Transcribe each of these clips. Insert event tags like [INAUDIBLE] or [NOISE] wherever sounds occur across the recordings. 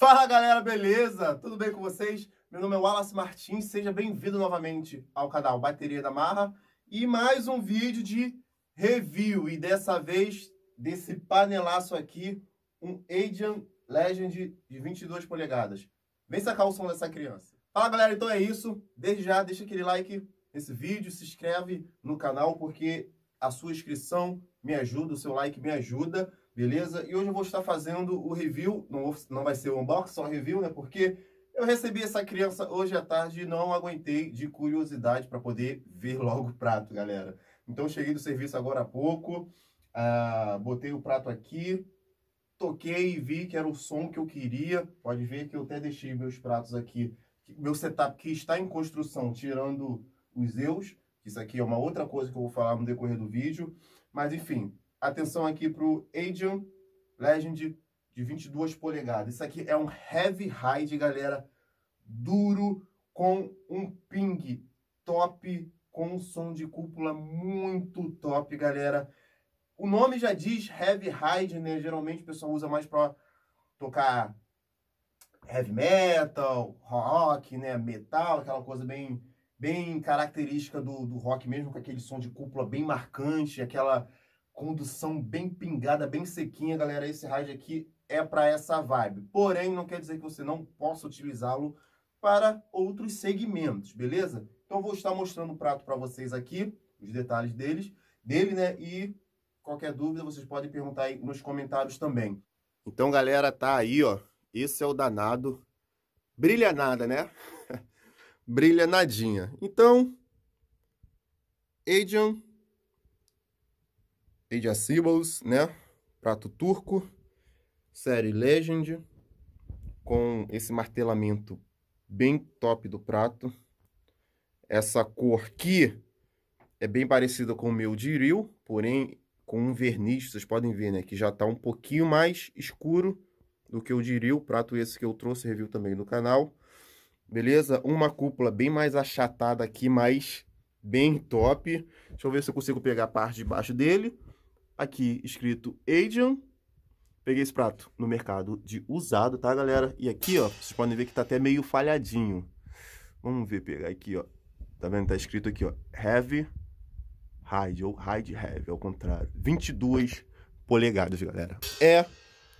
Fala galera, beleza? Tudo bem com vocês? Meu nome é Wallace Martins, seja bem-vindo novamente ao canal Bateria da Marra e mais um vídeo de review e dessa vez desse panelaço aqui, um Adrian Legend de 22 polegadas. Vem sacar o som dessa criança. Fala galera, então é isso. Desde já deixa aquele like nesse vídeo, se inscreve no canal porque a sua inscrição me ajuda, o seu like me ajuda beleza? E hoje eu vou estar fazendo o review, não, vou, não vai ser o unboxing, só review, né? Porque eu recebi essa criança hoje à tarde e não aguentei de curiosidade para poder ver [LAUGHS] logo o prato, galera. Então cheguei do serviço agora há pouco, ah, botei o prato aqui, toquei e vi que era o som que eu queria. Pode ver que eu até deixei meus pratos aqui, meu setup que está em construção, tirando os eus. Isso aqui é uma outra coisa que eu vou falar no decorrer do vídeo. Mas enfim, Atenção aqui para o Adrian Legend de 22 polegadas. Isso aqui é um heavy ride, galera. Duro, com um ping top, com um som de cúpula muito top, galera. O nome já diz heavy ride, né? Geralmente o pessoal usa mais para tocar heavy metal, rock, né? Metal, aquela coisa bem bem característica do, do rock mesmo, com aquele som de cúpula bem marcante, aquela condução bem pingada, bem sequinha, galera. Esse rádio aqui é para essa vibe. Porém, não quer dizer que você não possa utilizá-lo para outros segmentos, beleza? Então, vou estar mostrando o prato para vocês aqui, os detalhes deles, dele, né? E qualquer dúvida, vocês podem perguntar aí nos comentários também. Então, galera, tá aí, ó. Esse é o danado. Brilha nada, né? [LAUGHS] Brilha nadinha. Então, Adrian Age of Symbols, né? Prato turco, série Legend, com esse martelamento bem top do prato. Essa cor aqui é bem parecida com o meu Diril, porém com um verniz, vocês podem ver, né? Que já tá um pouquinho mais escuro do que o Diril, prato esse que eu trouxe review também no canal. Beleza? Uma cúpula bem mais achatada aqui, mas bem top. Deixa eu ver se eu consigo pegar a parte de baixo dele aqui escrito Adrian. Peguei esse prato no mercado de usado, tá, galera? E aqui, ó, vocês podem ver que tá até meio falhadinho. Vamos ver, pegar aqui, ó. Tá vendo? Tá escrito aqui, ó. Heavy Hide, ou Hide Heavy, ao contrário. 22 polegadas, galera. É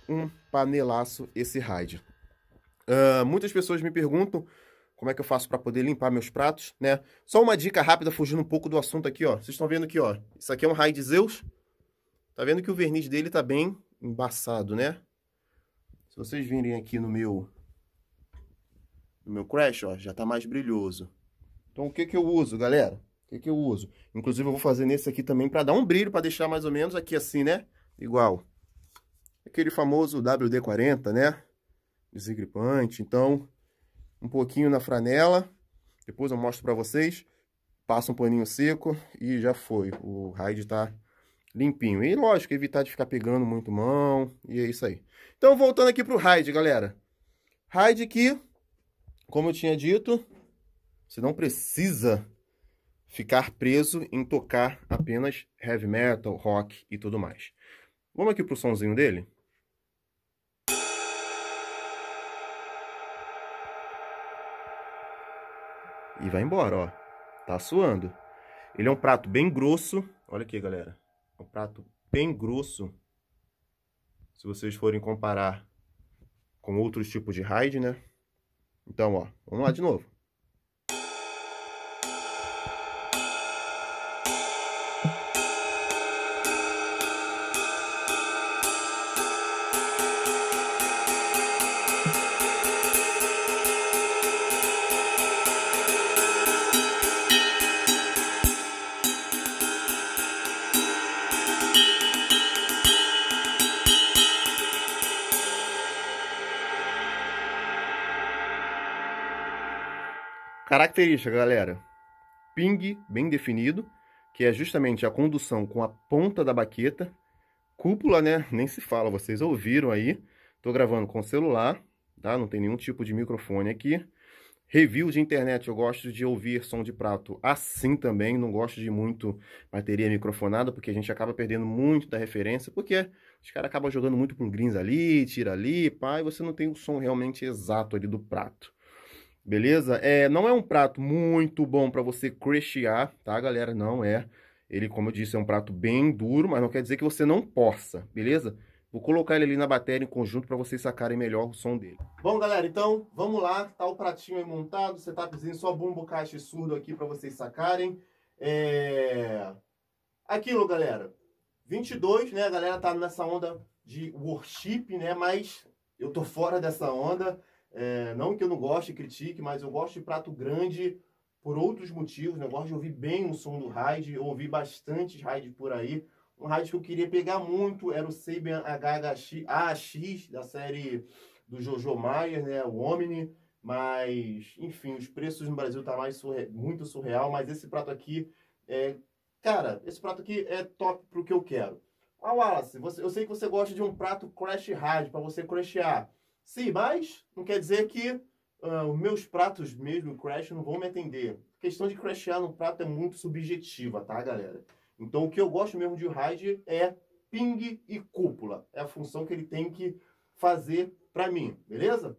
um panelaço esse Hide. Uh, muitas pessoas me perguntam como é que eu faço para poder limpar meus pratos, né? Só uma dica rápida, fugindo um pouco do assunto aqui, ó. Vocês estão vendo aqui, ó. Isso aqui é um Hide Zeus. Tá vendo que o verniz dele tá bem embaçado, né? Se vocês virem aqui no meu no meu crash, ó, já tá mais brilhoso. Então o que que eu uso, galera? O que que eu uso? Inclusive eu vou fazer nesse aqui também para dar um brilho, para deixar mais ou menos aqui assim, né? Igual. Aquele famoso WD-40, né? Desengripante, então um pouquinho na franela. Depois eu mostro para vocês. Passa um paninho seco e já foi. O raid tá limpinho. E lógico, evitar de ficar pegando muito mão, e é isso aí. Então, voltando aqui pro ride, galera. Ride que como eu tinha dito, você não precisa ficar preso em tocar apenas heavy metal, rock e tudo mais. Vamos aqui pro sonzinho dele? E vai embora, ó. Tá suando. Ele é um prato bem grosso. Olha aqui, galera um prato bem grosso, se vocês forem comparar com outros tipos de raid, né? Então, ó, vamos lá de novo. Característica, galera. Ping bem definido, que é justamente a condução com a ponta da baqueta. Cúpula, né? Nem se fala, vocês ouviram aí. Tô gravando com celular, tá? Não tem nenhum tipo de microfone aqui. Review de internet, eu gosto de ouvir som de prato assim também, não gosto de muito bateria microfonada, porque a gente acaba perdendo muito da referência, porque os caras acabam jogando muito pro greens ali, tira ali, pá, e você não tem o som realmente exato ali do prato. Beleza? É, não é um prato muito bom para você crechear, tá, galera? Não é. Ele, como eu disse, é um prato bem duro, mas não quer dizer que você não possa, beleza? Vou colocar ele ali na bateria em conjunto para vocês sacarem melhor o som dele. Bom, galera, então vamos lá. Tá o pratinho aí montado, setupzinho, só bumbo, caixa e surdo aqui para vocês sacarem. É... Aquilo, galera. 22, né? A galera tá nessa onda de worship, né? Mas eu tô fora dessa onda. É, não que eu não goste e critique, mas eu gosto de prato grande por outros motivos. Né? Eu gosto de ouvir bem o som do raid, eu ouvi bastante raid por aí. Um raid que eu queria pegar muito era o Sabian HHX AX, da série do Jojo Mayer, né? o Omni. Mas, enfim, os preços no Brasil tá mais surre... muito surreal, mas esse prato aqui é... Cara, esse prato aqui é top pro que eu quero. Ah, Wallace, você... eu sei que você gosta de um prato crash hard para você crashear. Sim, mas não quer dizer que uh, os meus pratos mesmo, crash, não vão me atender. A questão de crashear no prato é muito subjetiva, tá, galera? Então, o que eu gosto mesmo de ride é ping e cúpula. É a função que ele tem que fazer para mim, beleza?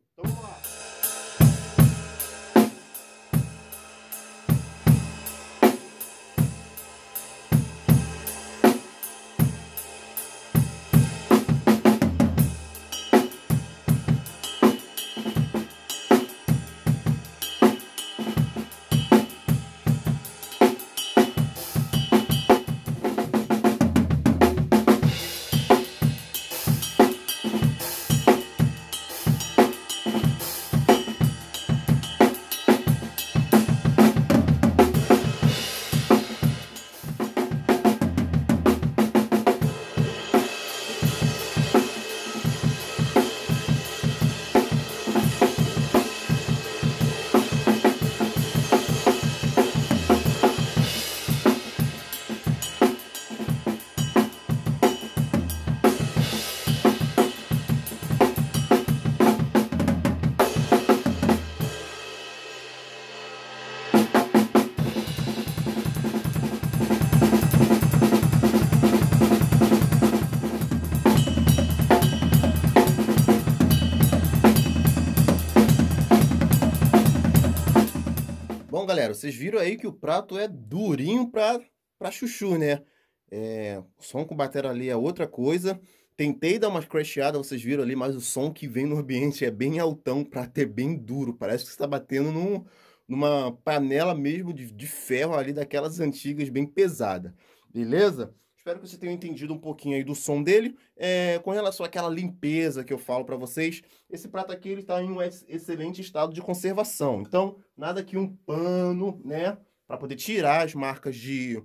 galera, vocês viram aí que o prato é durinho pra, pra chuchu, né? É, o som com batera ali é outra coisa. Tentei dar umas crashada vocês viram ali, mas o som que vem no ambiente é bem altão pra ter é bem duro. Parece que você tá batendo num, numa panela mesmo de, de ferro ali, daquelas antigas, bem pesada. Beleza? Espero que você tenha entendido um pouquinho aí do som dele. É, com relação àquela limpeza que eu falo para vocês, esse prato aqui ele está em um excelente estado de conservação. Então, nada que um pano, né? Para poder tirar as marcas de,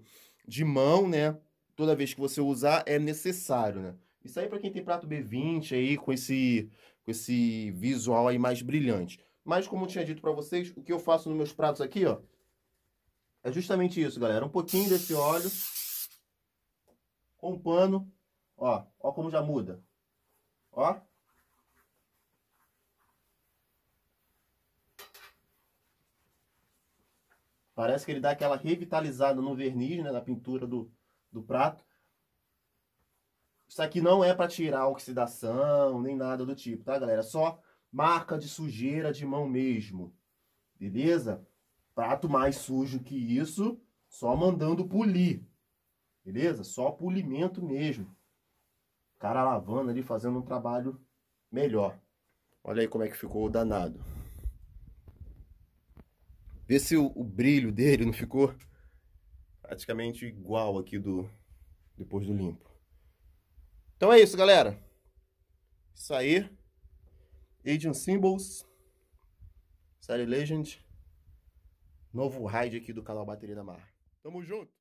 de mão, né? Toda vez que você usar, é necessário, né? Isso aí para quem tem prato B20 aí, com esse, com esse visual aí mais brilhante. Mas, como eu tinha dito para vocês, o que eu faço nos meus pratos aqui, ó, é justamente isso, galera. Um pouquinho desse óleo um pano, ó, ó como já muda, ó. Parece que ele dá aquela revitalizada no verniz, né, na pintura do, do prato. Isso aqui não é para tirar oxidação, nem nada do tipo, tá, galera? Só marca de sujeira de mão mesmo, beleza? Prato mais sujo que isso, só mandando polir. Beleza? Só polimento mesmo. O cara lavando ali, fazendo um trabalho melhor. Olha aí como é que ficou o danado. Vê se o, o brilho dele não ficou praticamente igual aqui do depois do limpo. Então é isso, galera. Isso aí. Agent Symbols. Série Legend. Novo raid aqui do canal Bateria da Mar. Tamo junto!